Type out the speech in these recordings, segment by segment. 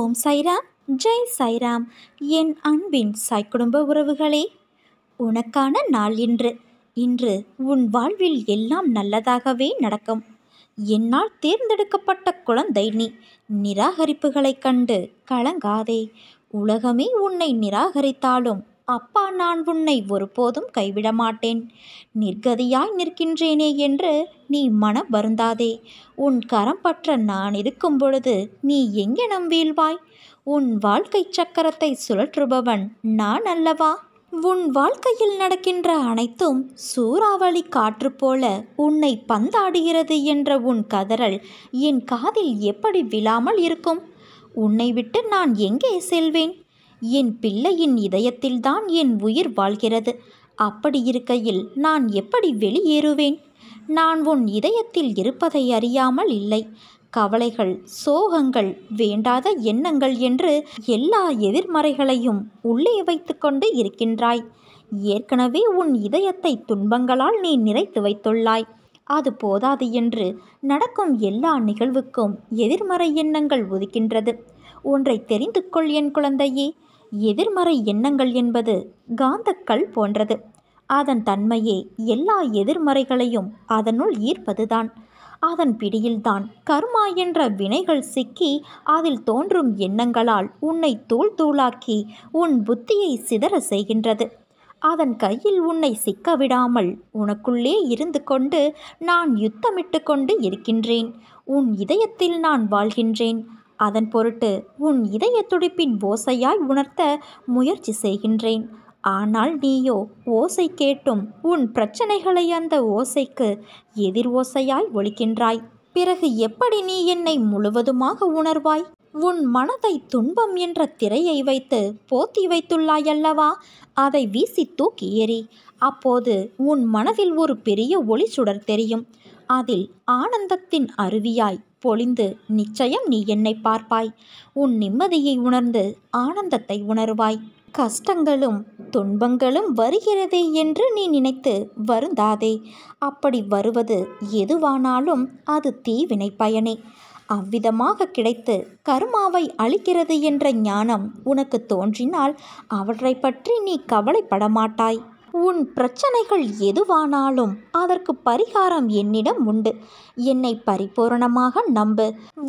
ஓம் சைராம் ஜெய் சைராம் என் அன்பின் சாய் குடும்ப உறவுகளே உனக்கான நாள் இன்று இன்று உன் வாழ்வில் எல்லாம் நல்லதாகவே நடக்கும் என்னால் தேர்ந்தெடுக்கப்பட்ட குழந்தை நீ நிராகரிப்புகளைக் கண்டு கலங்காதே உலகமே உன்னை நிராகரித்தாலும் அப்பா நான் உன்னை ஒருபோதும் கைவிட மாட்டேன் நிர்கதியாய் நிற்கின்றேனே என்று நீ மனம் வருந்தாதே உன் கரம் பற்ற நான் இருக்கும் பொழுது நீ எங்கெனம் வீழ்வாய் உன் வாழ்க்கை சக்கரத்தை சுழற்றுபவன் நான் அல்லவா உன் வாழ்க்கையில் நடக்கின்ற அனைத்தும் சூறாவளி காற்று போல உன்னை பந்தாடுகிறது என்ற உன் கதறல் என் காதில் எப்படி விழாமல் இருக்கும் உன்னை விட்டு நான் எங்கே செல்வேன் என் பிள்ளையின் இதயத்தில்தான் என் உயிர் வாழ்கிறது அப்படி இருக்கையில் நான் எப்படி வெளியேறுவேன் நான் உன் இதயத்தில் இருப்பதை அறியாமல் இல்லை கவலைகள் சோகங்கள் வேண்டாத எண்ணங்கள் என்று எல்லா எதிர்மறைகளையும் உள்ளே வைத்துக்கொண்டு இருக்கின்றாய் ஏற்கனவே உன் இதயத்தை துன்பங்களால் நீ நிறைத்து வைத்துள்ளாய் அது போதாது என்று நடக்கும் எல்லா நிகழ்வுக்கும் எதிர்மறை எண்ணங்கள் ஒதுக்கின்றது ஒன்றை தெரிந்து கொள் என் குழந்தையே எதிர்மறை எண்ணங்கள் என்பது காந்தக்கல் போன்றது அதன் தன்மையே எல்லா எதிர்மறைகளையும் அதனுள் ஈர்ப்பதுதான் அதன் பிடியில்தான் கர்மா என்ற வினைகள் சிக்கி அதில் தோன்றும் எண்ணங்களால் உன்னை தூள் தூளாக்கி உன் புத்தியை சிதற செய்கின்றது அதன் கையில் உன்னை சிக்க விடாமல் உனக்குள்ளே இருந்து கொண்டு நான் யுத்தமிட்டு கொண்டு இருக்கின்றேன் உன் இதயத்தில் நான் வாழ்கின்றேன் அதன் பொருட்டு உன் இதய துடிப்பின் ஓசையாய் உணர்த்த முயற்சி செய்கின்றேன் ஆனால் நீயோ ஓசை கேட்டும் உன் பிரச்சனைகளை அந்த ஓசைக்கு எதிர் ஓசையாய் ஒழிக்கின்றாய் பிறகு எப்படி நீ என்னை முழுவதுமாக உணர்வாய் உன் மனதை துன்பம் என்ற திரையை வைத்து போத்தி வைத்துள்ளாயல்லவா அதை வீசி தூக்கி ஏறி அப்போது உன் மனதில் ஒரு பெரிய ஒளி சுடர் தெரியும் அதில் ஆனந்தத்தின் அருவியாய் பொழிந்து நிச்சயம் நீ என்னை பார்ப்பாய் உன் நிம்மதியை உணர்ந்து ஆனந்தத்தை உணருவாய் கஷ்டங்களும் துன்பங்களும் வருகிறதே என்று நீ நினைத்து வருந்தாதே அப்படி வருவது எதுவானாலும் அது தீவினை பயனே அவ்விதமாக கிடைத்து கருமாவை அளிக்கிறது என்ற ஞானம் உனக்கு தோன்றினால் அவற்றை பற்றி நீ கவலைப்பட மாட்டாய் உன் பிரச்சனைகள் எதுவானாலும் அதற்கு பரிகாரம் என்னிடம் உண்டு என்னை பரிபூரணமாக நம்பு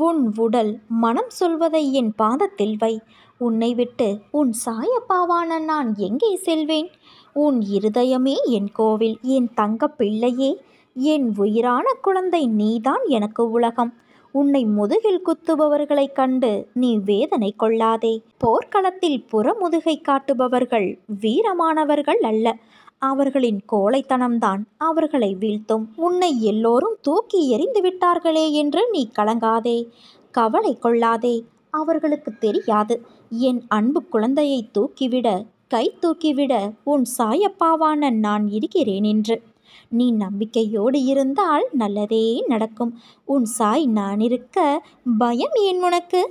உன் உடல் மனம் சொல்வதை என் பாதத்தில் வை உன்னை விட்டு உன் சாயப்பாவான நான் எங்கே செல்வேன் உன் இருதயமே என் கோவில் என் தங்க பிள்ளையே என் உயிரான குழந்தை நீதான் எனக்கு உலகம் உன்னை முதுகில் குத்துபவர்களைக் கண்டு நீ வேதனை கொள்ளாதே போர்க்களத்தில் புறமுதுகை காட்டுபவர்கள் வீரமானவர்கள் அல்ல அவர்களின் கோழைத்தனம்தான் அவர்களை வீழ்த்தும் உன்னை எல்லோரும் தூக்கி எறிந்து விட்டார்களே என்று நீ கலங்காதே கவலை கொள்ளாதே அவர்களுக்கு தெரியாது என் அன்பு குழந்தையை தூக்கிவிட கை தூக்கிவிட உன் சாயப்பாவான நான் இருக்கிறேன் என்று நீ நம்பிக்கையோடு இருந்தால் நல்லதே நடக்கும் உன் சாய் நான் இருக்க பயம் ஏன் உனக்கு